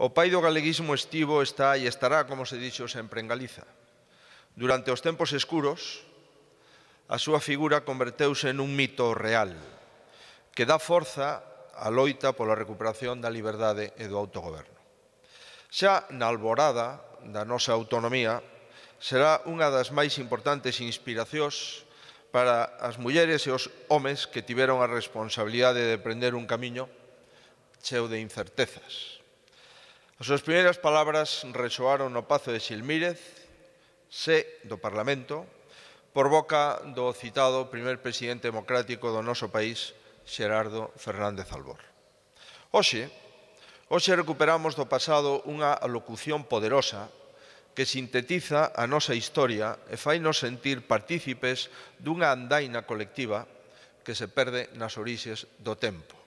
O pai do galeguismo estivo está e estará, como se dixo, sempre en Galiza. Durante os tempos escuros, a súa figura converteuse nun mito real que dá forza á loita pola recuperación da liberdade e do autogoverno. Xa na alborada da nosa autonomía, será unha das máis importantes inspiracións para as mulleres e os homes que tiveron a responsabilidade de prender un camiño cheo de incertezas As súas primeiras palabras resoaron no Pazo de Xilmírez, se do Parlamento, por boca do citado primer presidente democrático do noso país, Xerardo Fernández Albor. Oxe, oxe recuperamos do pasado unha alocución poderosa que sintetiza a nosa historia e fai nos sentir partícipes dunha andaina colectiva que se perde nas orixes do tempo.